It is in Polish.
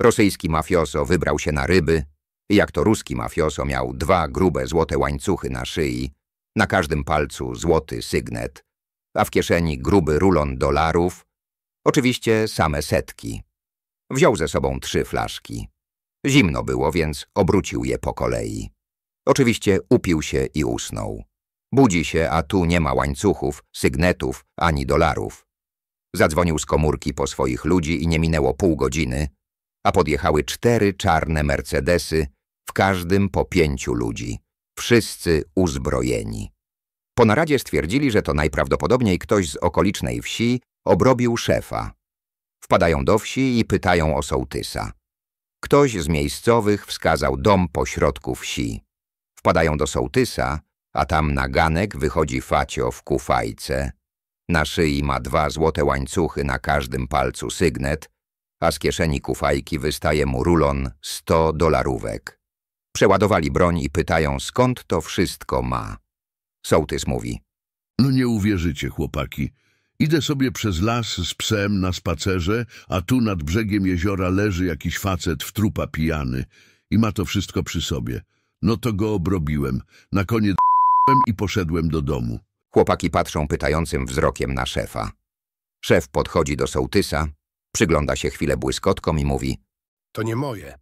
Rosyjski mafioso wybrał się na ryby, jak to ruski mafioso miał dwa grube złote łańcuchy na szyi, na każdym palcu złoty sygnet, a w kieszeni gruby rulon dolarów, oczywiście same setki. Wziął ze sobą trzy flaszki. Zimno było, więc obrócił je po kolei. Oczywiście upił się i usnął. Budzi się, a tu nie ma łańcuchów, sygnetów ani dolarów. Zadzwonił z komórki po swoich ludzi i nie minęło pół godziny, a podjechały cztery czarne Mercedesy, w każdym po pięciu ludzi, wszyscy uzbrojeni. Po naradzie stwierdzili, że to najprawdopodobniej ktoś z okolicznej wsi obrobił szefa. Wpadają do wsi i pytają o sołtysa. Ktoś z miejscowych wskazał dom pośrodku wsi. Wpadają do sołtysa, a tam na ganek wychodzi facio w kufajce. Na szyi ma dwa złote łańcuchy na każdym palcu sygnet, a z kieszeni kufajki wystaje mu rulon 100 dolarówek. Przeładowali broń i pytają, skąd to wszystko ma. Sołtys mówi. No nie uwierzycie, chłopaki. Idę sobie przez las z psem na spacerze, a tu nad brzegiem jeziora leży jakiś facet w trupa pijany i ma to wszystko przy sobie. No to go obrobiłem. Na koniec i poszedłem do domu. Chłopaki patrzą pytającym wzrokiem na szefa. Szef podchodzi do sołtysa Przygląda się chwilę błyskotkom i mówi – To nie moje.